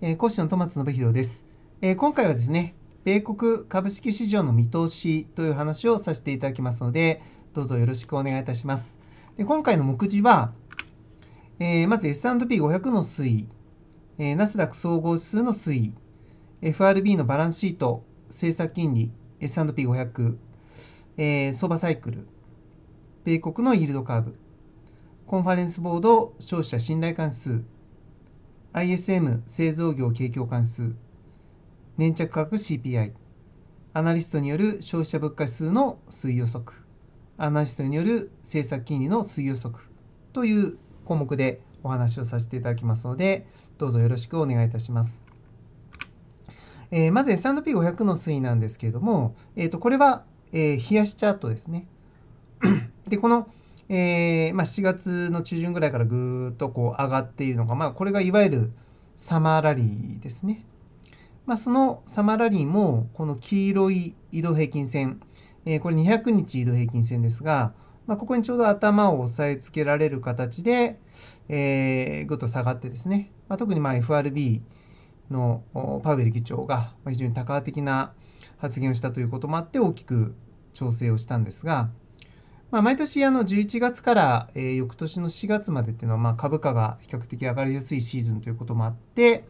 えー、講師の戸松信弘です、えー、今回はですね、米国株式市場の見通しという話をさせていただきますので、どうぞよろしくお願いいたします。で今回の目次は、えー、まず S&P500 の推移、えナスダック総合指数の推移、FRB のバランスシート、政策金利、S&P500、えー、相場サイクル、米国のイールドカーブ、コンファレンスボード消費者信頼関数、ISM 製造業景況関数、粘着価格 CPI、アナリストによる消費者物価指数の推移予測、アナリストによる政策金利の推移予測という項目でお話をさせていただきますので、どうぞよろしくお願いいたします。えー、まず S&P500 の推移なんですけれども、えー、とこれは、えー、冷やしチャートですね。で、このえー、まあ、7月の中旬ぐらいからぐーっとこう上がっているのが、まあ、これがいわゆるサマーラリーですね。まあ、そのサマーラリーも、この黄色い移動平均線、えー、これ200日移動平均線ですが、まあ、ここにちょうど頭を押さえつけられる形で、えー、ぐっと下がってですね、まあ、特にま FRB のパウエル議長が非常に多価的な発言をしたということもあって大きく調整をしたんですが、まあ、毎年あの11月から、えー、翌年の4月までっていうのは、まあ、株価が比較的上がりやすいシーズンということもあって、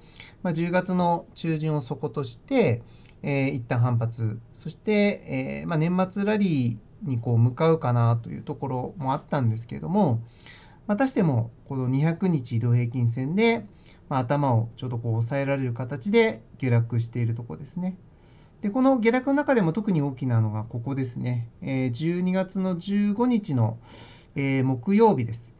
まあ、10月の中旬を底として、えー、一旦反発、そして、えー、まあ、年末ラリーにこう向かうかなというところもあったんですけれども、またしてもこの200日移動平均線で、まあ、頭をちょっとこう抑えられる形で下落しているところですね。で、この下落の中でも特に大きなのがここですね。えー、12月の15日の、えー、木曜日です、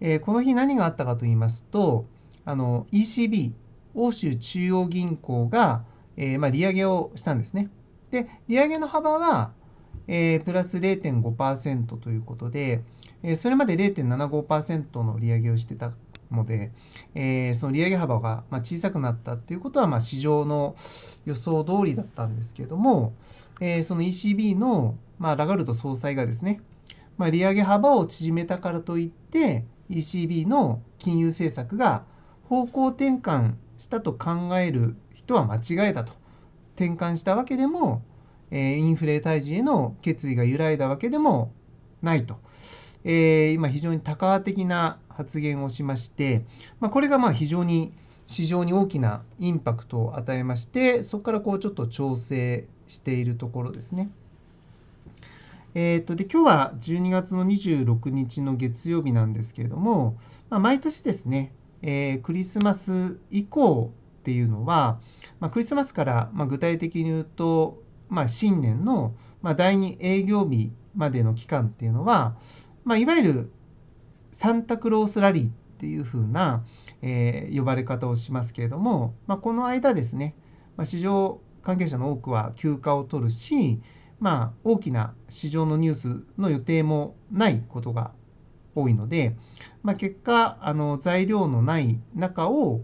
えー、この日何があったかと言いますと、あの、ECB、欧州中央銀行が、えー、まあ、利上げをしたんですね。で、利上げの幅は、えー、プラス0.5%ということで、えー、それまで0.75%の利上げをしてたので、えー、その利上げ幅がま小さくなったっていうことはま市場の予想通りだったんですけども、えー、その ECB のまラガルト総裁がですね、まあ、利上げ幅を縮めたからといって ECB の金融政策が方向転換したと考える人は間違えたと転換したわけでも、えー、インフレ退治への決意が揺らいだわけでもないと、えー、今非常に多価的な発言をしまして、まあ、これがまあ非常に市場に大きなインパクトを与えましてそこからこうちょっと調整しているところですね。えーと、で今日は12月の26日の月曜日なんですけれども、まあ、毎年ですね、えー、クリスマス以降っていうのは、まあ、クリスマスから、まあ、具体的に言うと、まあ、新年の、ま第2営業日までの期間っていうのは、まいわゆるサンタクロースラリーっていう風な、えー、呼ばれ方をしますけれども、まあ、この間ですね、まあ、市場関係者の多くは休暇を取るし、まあ、大きな市場のニュースの予定もないことが多いので、まあ、結果あの材料のない中を、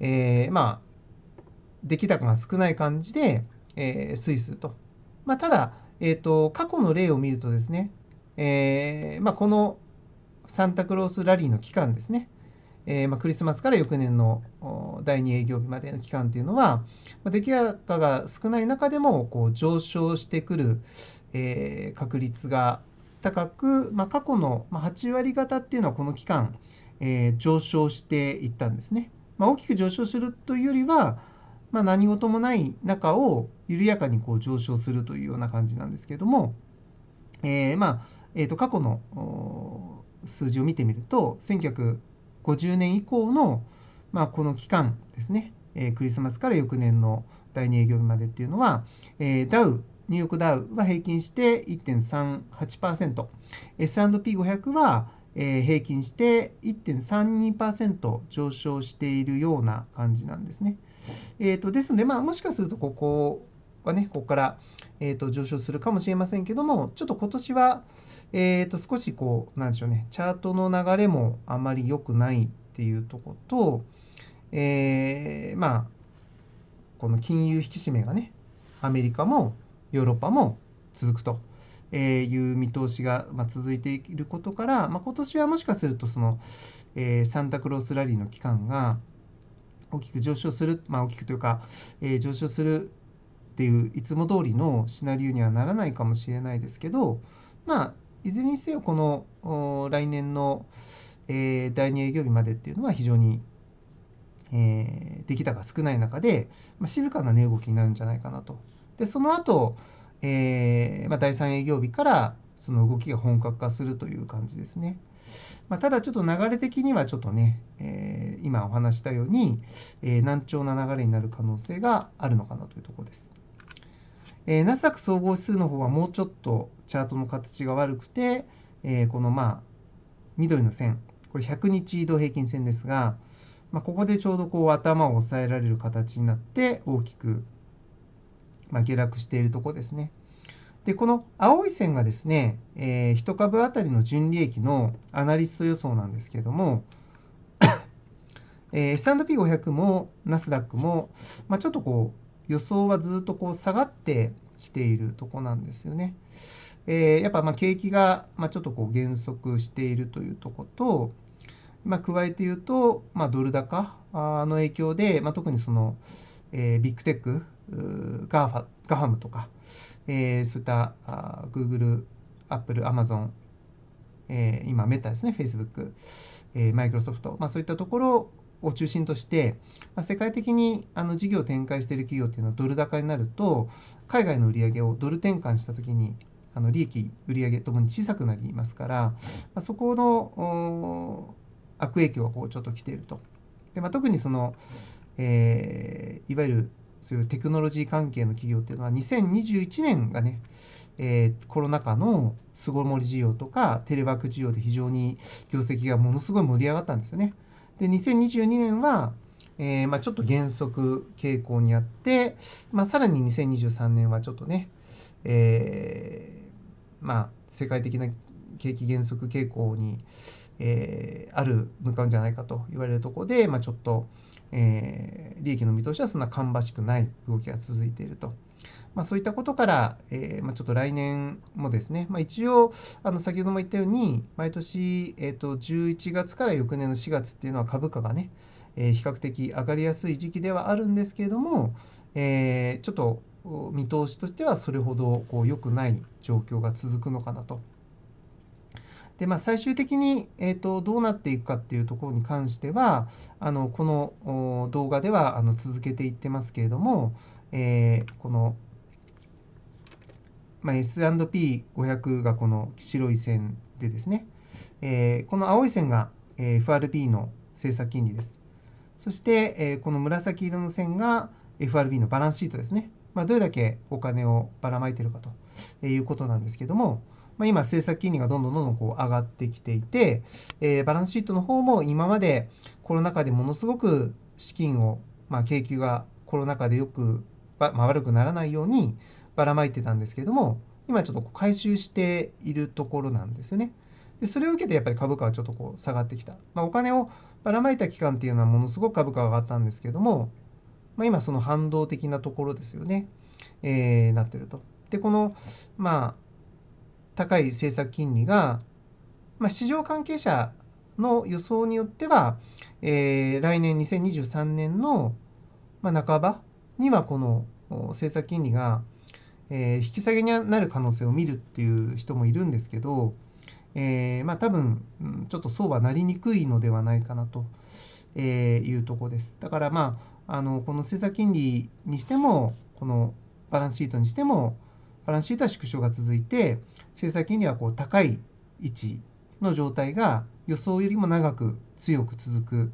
えー、まあ、出来高が少ない感じで、えー、推移すると、まあ、ただ、えーと、過去の例を見るとですね、えー、まこのサンタクロースラリーの期間ですね、えー、まあ、クリスマスから翌年の第2営業日までの期間というのは、まあ、出来高が少ない中でもこう上昇してくる、えー、確率が高く、まあ、過去の8割方っていうのはこの期間、えー、上昇していったんですね。まあ、大きく上昇するというよりは、まあ、何事もない中を緩やかにこう上昇するというような感じなんですけれども、えーまあえー、と過去の数字を見てみると1950年以降の、まあ、この期間ですね、えー、クリスマスから翌年の第2営業日までっていうのは、えー、ダウニューヨークダウは平均して1.38%、S&P500 は、えー、平均して1.32%上昇しているような感じなんですね。えーと、ですので、まあ、もしかするとここはね、ここから、えーと、上昇するかもしれませんけども、ちょっと今年は、えー、と少しこう、なんでしょうね、チャートの流れもあまり良くないっていうとこと、えー、まあ、この金融引き締めがね、アメリカもヨーロッパも続くと。えいう見通しが、ま続いていることから、まあ、今年はもしかするとその、えー、サンタクロースラリーの期間が大きく上昇する、まあ、大きくというか、えー、上昇するっていういつも通りのシナリオにはならないかもしれないですけど、まあ、いずれにせよこの来年の、えー、第2営業日までっていうのは非常に、えー、できたが少ない中で、まあ、静かな値、動きになるんじゃないかなと。でその後、えー、まあ、第3営業日からその動きが本格化するという感じですね。まあ、ただちょっと流れ的にはちょっとね、えー、今お話したように、えー、難聴な流れになる可能性があるのかなというところです。えー、ナスダック総合指数の方はもうちょっとチャートの形が悪くて、えー、このまあ緑の線これ100日移動平均線ですが、まあ、ここでちょうどこう頭を押さえられる形になって大きく、まあ、下落しているとこですね。で、この青い線がですね、えー、1株当たりの純利益のアナリスト予想なんですけれども、えー、S&P500 もナスダックも、まあ、ちょっとこう予想はずっとこう下がってきているとこなんですよね。えー、やっぱまあ景気がまあちょっとこう減速しているというとこと、まあ、加えて言うと、まあ、ドル高の影響で、まあ、特にその、えー、ビッグテック、ガーファガハムとか、えー、そういったあ Google、Apple、a m a え今メタですね、フェイスブック k えー、m i c r o s まあ、そういったところを中心として、まあ、世界的にあの事業を展開している企業っていうのはドル高になると海外の売り上げをドル転換した時にあの利益売り上げともに小さくなりますから、まあ、そこの悪影響がこうちょっと来ていると。でまあ、特にその、えー、いわゆるそういうテクノロジー関係の企業っていうのは2021年がね、えー、コロナ禍の巣ごもり需要とかテレワーク需要で非常に業績がものすごい盛り上がったんですよね。で、2022年は、えー、まあ、ちょっと減速傾向にあって、まあ、さらに2023年はちょっとね、えー、まあ、世界的な景気減速傾向に、えー、ある向かうんじゃないかと言われるところで、まあ、ちょっと、えー、利益の見通しはそんな芳しくない動きが続いていると。まあ、そういったことから、えー、まあ、ちょっと来年もですね、まあ、一応あの先ほども言ったように毎年、えーと、11月から翌年の4月っていうのは株価がね、えー、比較的上がりやすい時期ではあるんですけれども、えー、ちょっと見通しとしてはそれほどこう良くない状況が続くのかなと。でまあ、最終的に、えーと、とどうなっていくかっていうところに関してはあのこの動画ではあの続けていってますけれども、えー、このまあ、S&P500 がこの白い線でですね、えー、この青い線が FRB の政策金利です。そして、えー、この紫色の線が FRB のバランスシートですね。まあ、どれだけお金をばらまいているかということなんですけども、まあ、今、政策金利がどんどんどんどんこう上がってきていて、えー、バランスシートの方も今までコロナ禍でものすごく資金を、まあ、景気がコロナ禍でよく、まあ、悪くならないように、ばらまいてたんですけれども、今ちょっと回収しているところなんですよね。でそれを受けてやっぱり株価はちょっとこう下がってきた。まあ、お金をばらまいた期間っていうのはものすごく株価が上がったんですけども、まあ、今その反動的なところですよね、えー、なってると。で、この、まあ、高い政策金利が、まあ、市場関係者の予想によっては、えー、来年2023年の、まあ、半ばにはこの政策金利がえー、引き下げになる可能性を見るっていう人もいるんですけど、えー、まあ多分、ちょっと相場なりにくいのではないかなと、えいうとこです。だからまあ、あの、この政策金利にしても、このバランスシートにしても、バランスシートは縮小が続いて、政策金利はこう高い位置の状態が予想よりも長く強く続く、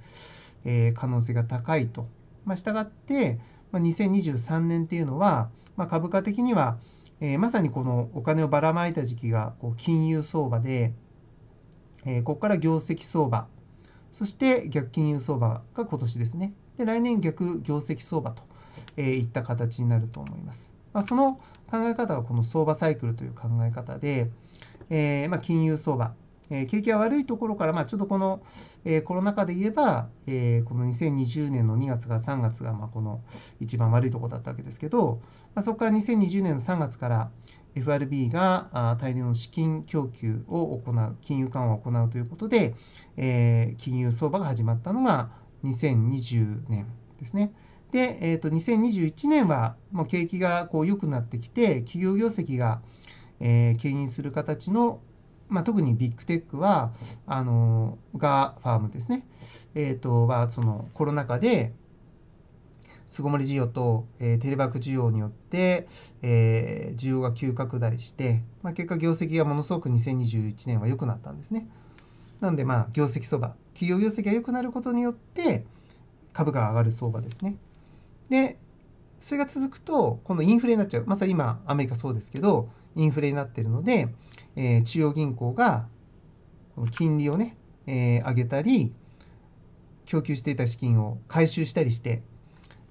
え可能性が高いと。まあ、したがって、ま2023年っていうのは、まあ、株価的には、えー、まさにこのお金をばらまいた時期がこう金融相場で、えー、ここから業績相場、そして逆金融相場が今年ですね。で、来年逆業績相場と、えー、いった形になると思います。まあ、その考え方はこの相場サイクルという考え方で、えーまあ、金融相場、えー、景気が悪いところから、まあ、ちょっとこの、えー、コロナ禍で言えば、えー、この2020年の2月が3月が、まあ、この一番悪いところだったわけですけど、まあ、そこから2020年の3月から FRB が大量の資金供給を行う、金融緩和を行うということで、えー、金融相場が始まったのが2020年ですね。で、えー、と2021年はもう景気がこう良くなってきて、企業業績が、えー、牽引する形のまあ、特にビッグテックは、あの、がファームですね。えっ、ー、と、は、そのコロナ禍で、巣ごもり需要と、えー、テレワーク需要によって、えー、需要が急拡大して、まあ、結果業績がものすごく2021年は良くなったんですね。なんでまあ業績相場、企業業績が良くなることによって株が上がる相場ですね。で、それが続くと今度インフレになっちゃう。まさに今アメリカそうですけど、インフレになっているので、えー、中央銀行が金利をね、えー、上げたり、供給していた資金を回収したりして、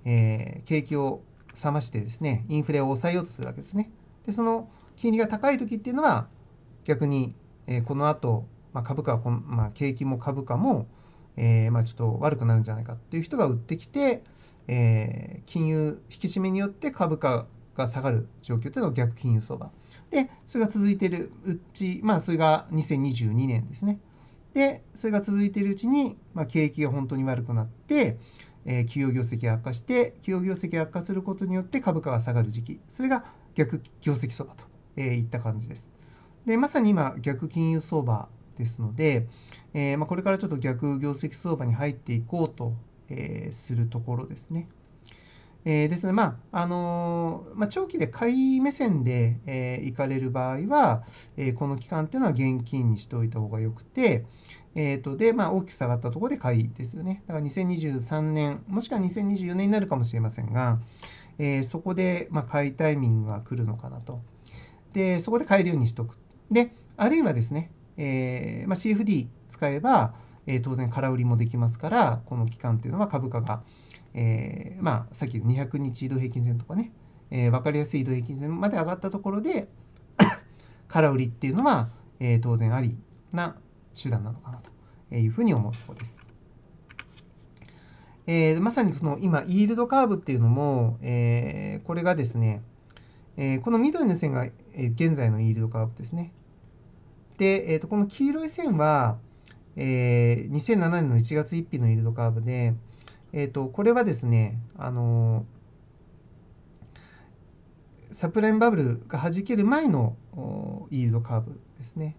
えー、景気を冷ましてですね、インフレを抑えようとするわけですね。で、その金利が高い時っていうのは、逆に、えー、この後、まあ、株価はこまあ、景気も株価も、えー、まあ、ちょっと悪くなるんじゃないかっていう人が売ってきて、えー、金融引き締めによって株価が下がる状況というのが逆金融相場。で、それが続いているうち、まあ、それが2022年ですね。で、それが続いているうちに、まあ、景気が本当に悪くなって、えー、企業業績が悪化して、企業業績が悪化することによって株価が下がる時期、それが逆業績相場と、えー、いった感じです。で、まさに今、逆金融相場ですので、えー、まあ、これからちょっと逆業績相場に入っていこうと、えするところですね。えー、ですので、まああのまあ、長期で買い目線で、えー、行かれる場合は、えー、この期間っていうのは現金にしておいた方がよくて、えーとでまあ、大きく下がったところで買いですよね。だから2023年、もしくは2024年になるかもしれませんが、えー、そこで、まあ、買いタイミングが来るのかなと。で、そこで買えるようにしておく。で、あるいはですね、えーまあ、CFD 使えば、えー、当然空売りもできますから、この期間というのは株価が、えー、まあ、さっき200日移動平均線とかね、えー、分かりやすい移動平均線まで上がったところで 空売りっていうのは、えー、当然ありな手段なのかなというふうに思うところです。えー、まさにその今、イールドカーブっていうのも、えー、これがですね、えー、この緑の線が、え現在のイールドカーブですね。で、えーと、この黄色い線は、え2007年の1月1日のイールドカーブで、えーと、これはですねあのサプライムバブルが弾ける前のイールドカーブですね。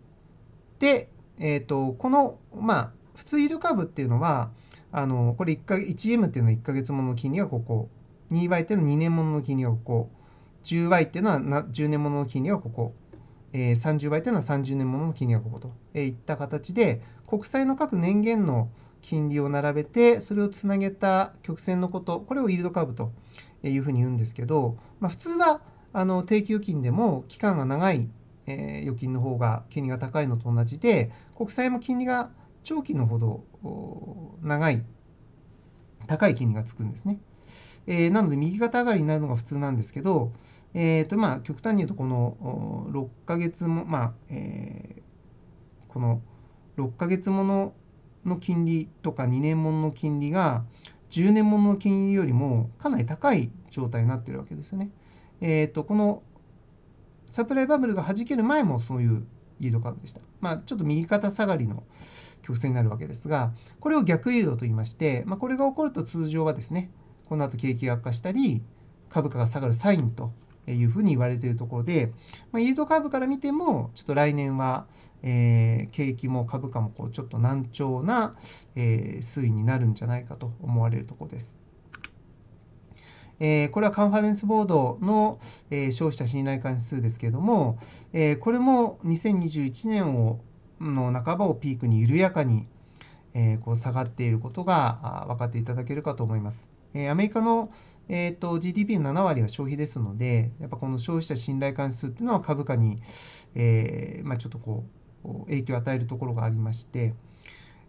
で、えーと、この、まあ、普通イールドカーブっていうのはあのこれ 1, か m っていうのは1ヶ月もの金利はここ 2Y っていうのは2年ものの金利はここ 10Y っていうのは10年ものの金利はここ、えー、30Y っていうのは30年ものの金利はここと、えいった形で国債の各年限の金利を並べて、それをつなげた曲線のこと、これをイールドカーブというふうに言うんですけど、まあ、普通はあの定期預金でも期間が長い、え預金の方が金利が高いのと同じで、国債も金利が長期のほど長い、高い金利がつくんですね。えー、なので右肩上がりになるのが普通なんですけど、えーとまあ、極端に言うとこの6ヶ月も、まあえー、この6ヶ月ものの金利とか2年ものの金利が10年ものの金利よりもかなり高い状態になってるわけですよね。えーと、このサプライバブルが弾ける前もそういうイードカーブでした。まあ、ちょっと右肩下がりの曲線になるわけですが、これを逆イードと言いまして、まあ、これが起こると通常はですね、この後景気が悪化したり、株価が下がるサインというふうに言われているところで、まあ、イールドカーブから見ても、ちょっと来年は、えー、景気も株価もこうちょっと難聴な、えー、推移になるんじゃないかと思われるところです。えー、これはカンファレンスボードの、えー、消費者信頼関数ですけれども、えー、これも2021年をの半ばをピークに緩やかに、えこう下がっていることが分かっていただけるかと思います。えアメリカの、えーと、GDP の7割は消費ですので、やっぱこの消費者信頼関数っていうのは株価に、えー、まあ、ちょっとこう影響を与えるところがありまして、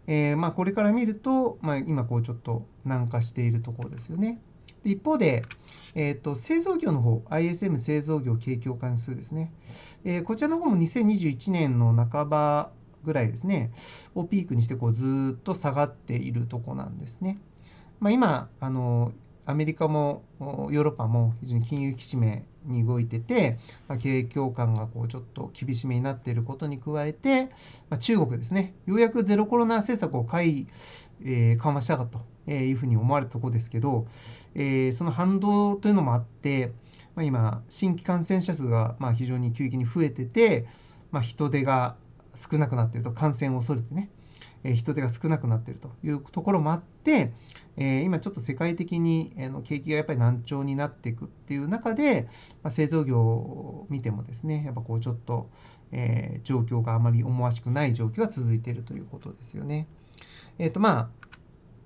えー、まあ、これから見ると、まあ、今こうちょっと軟化しているところですよね。で一方で、えーと、製造業の方、ISM 製造業景況関数ですね、えー、こちらの方も2021年の半ばぐらいですね、をピークにしてこうずっと下がっているとこなんですね。まあ、今あのアメリカもヨーロッパも非常に金融引き締めに動いてて、まあ、景況感がこうちょっと厳しめになっていることに加えて、まあ、中国ですねようやくゼロコロナ政策をい、えー、緩和したかというふうに思われたところですけど、えー、その反動というのもあって、まあ、今新規感染者数がまあ非常に急激に増えてて、まあ、人手が少なくなっていると感染を恐れてねえ人手が少なくなっているというところもあって、え今ちょっと世界的に、えの景気がやっぱり難聴になっていくっていう中で、まあ、製造業を見てもですねやっぱこうちょっと、え状況があまり思わしくない状況が続いているということですよね。えっ、とま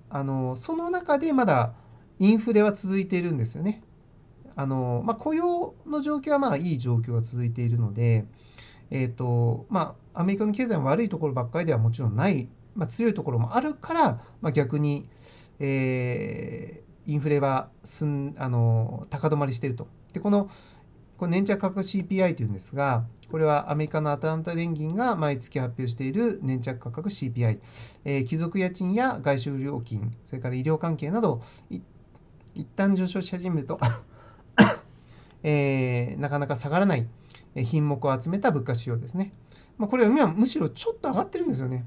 ああのその中でまだインフレは続いているんですよね。あのまあ、雇用の状況はまあいい状況が続いているので、えーとまあ、アメリカの経済も悪いところばっかりではもちろんないまあ、強いところもあるから、まあ、逆に、えー、インフレはすんあの高止まりしていると。でこのこの粘着価格 CPI というんですが、これはアメリカのアタランタ連銀が毎月発表している粘着価格 CPI、えー、貴族家賃や外食料金、それから医療関係など、い一旦上昇し始めると えー、なかなか下がらない品目を集めた物価指標ですね。まあ、これはむしろちょっと上がってるんですよね。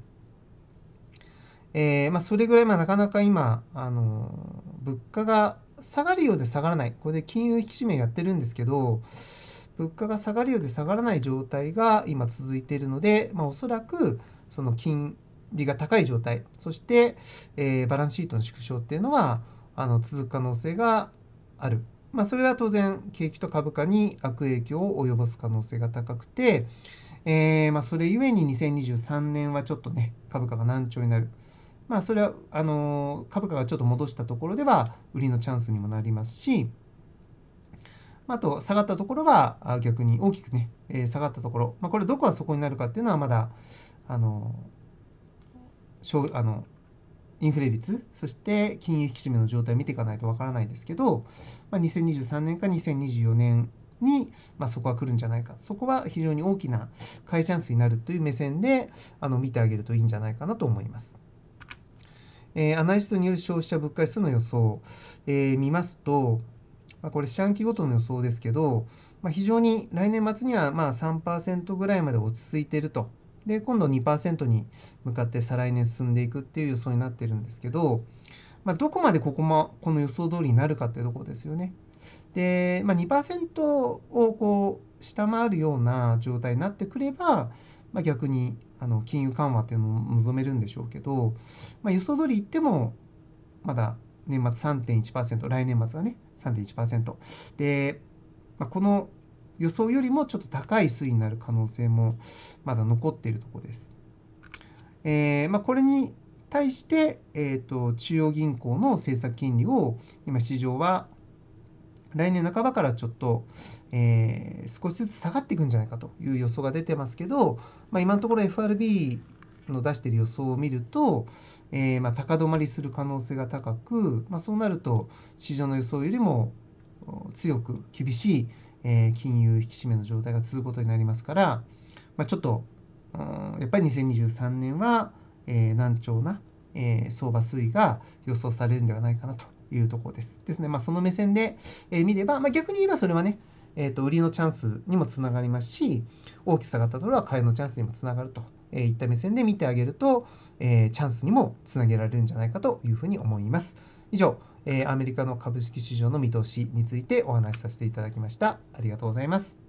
えー、まあ、それぐらい、まあ、なかなか今、あの物価が下がるようで下がらない、これで金融引き締めやってるんですけど、物価が下がるようで下がらない状態が今続いているので、まあ、おそらくその金利が高い状態、そして、えー、バランスシートの縮小っていうのはあの続く可能性がある。まあ、それは当然、景気と株価に悪影響を及ぼす可能性が高くて、えー、まあ、それゆえに2023年はちょっとね、株価が難聴になる。まあ、それはあの株価がちょっと戻したところでは売りのチャンスにもなりますし、あと下がったところは逆に大きくね、え下がったところ、まあ、これどこがそこになるかっていうのはまだあのあのインフレ率、そして金融引き締めの状態を見ていかないとわからないですけど、まあ、2023年か2024年に、まあ、そこは来るんじゃないか、そこは非常に大きな買いチャンスになるという目線であの見てあげるといいんじゃないかなと思います。えー、アナリストによる消費者物価指数の予想、えー、見ますと、まあ、これ、四半期ごとの予想ですけど、まあ、非常に来年末にはまあ3%ぐらいまで落ち着いていると。で、今度2%に向かって再来年進んでいくっていう予想になってるんですけど、まあ、どこまでここもこの予想通りになるかっていうところですよね。で、まあ、2%をこう下回るような状態になってくれば、まあ、逆にあの金融緩和っていうのを望めるんでしょうけど、まあ、予想通りいってもまだ年末3.1%来年末はね3.1%で、まあ、この予想よりもちょっと高い推移になる可能性もまだ残っているところです。えーまあ、これに対して、えーと中央銀行の政策金利を今市場は来年半ばからちょっと、えー、少しずつ下がっていくんじゃないかという予想が出てますけど、まあ、今のところ FRB の出している予想を見ると、えー、まあ高止まりする可能性が高く、まあ、そうなると市場の予想よりも強く厳しい、え金融引き締めの状態が続くことになりますから、まあ、ちょっと、うん、やっぱり2023年は、えー、難聴な、えー、相場推移が予想されるんではないかなというところです。ですね。まあ、その目線で、えー、見れば、まあ、逆に言えばそれはね、えー、と売りのチャンスにもつながりますし大きさがたどるは買いのチャンスにもつながると、えいった目線で見てあげると、えチャンスにもつなげられるんじゃないかというふうに思います。以上、えアメリカの株式市場の見通しについてお話しさせていただきました。ありがとうございます。